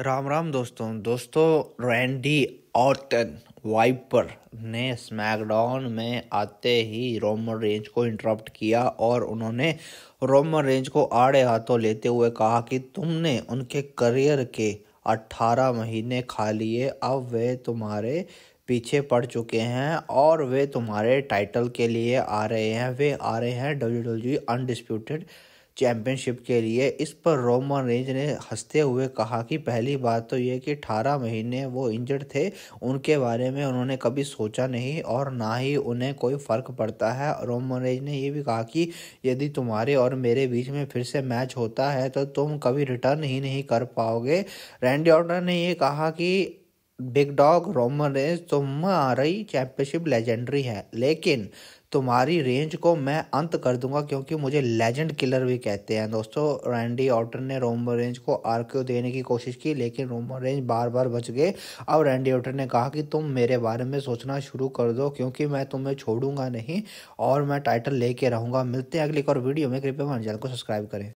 राम राम दोस्तों दोस्तों Randy Orton Viper ने स्मैकडाउन में आते ही रोमन रेंज को इंटरप्ट किया और उन्होंने रोमन रेंज को आड़े हाथों लेते हुए कहा कि तुमने उनके करियर के 18 महीने खा लिए अब वे तुम्हारे पीछे पड़ चुके हैं और वे तुम्हारे टाइटल के लिए आ रहे हैं वे आ रहे हैं डब्ल्यू डब्ल्यू अनडिस्प्यूटेड चैम्पियनशिप के लिए इस पर रोमन रेंज ने हंसते हुए कहा कि पहली बात तो यह कि 18 महीने वो इंजर्ड थे उनके बारे में उन्होंने कभी सोचा नहीं और ना ही उन्हें कोई फ़र्क पड़ता है रोमन रेंज ने यह भी कहा कि यदि तुम्हारे और मेरे बीच में फिर से मैच होता है तो तुम कभी रिटर्न ही नहीं कर पाओगे रैंडी ऑर्डर ने यह कहा कि बिग डॉग रोमन रेंज तुम्हारी चैंपियनशिप लेजेंडरी है लेकिन तुम्हारी रेंज को मैं अंत कर दूंगा क्योंकि मुझे लेजेंड किलर भी कहते हैं दोस्तों रैंडी ऑटन ने रोमन रेंज को आरक्यू देने की कोशिश की लेकिन रोमन रेंज बार बार बच गए अब रैंडी ऑटन ने कहा कि तुम मेरे बारे में सोचना शुरू कर दो क्योंकि मैं तुम्हें छोड़ूंगा नहीं और मैं टाइटल लेके रहूँगा मिलते हैं अगली और वीडियो में कृपया हमारे चैनल को सब्सक्राइब करें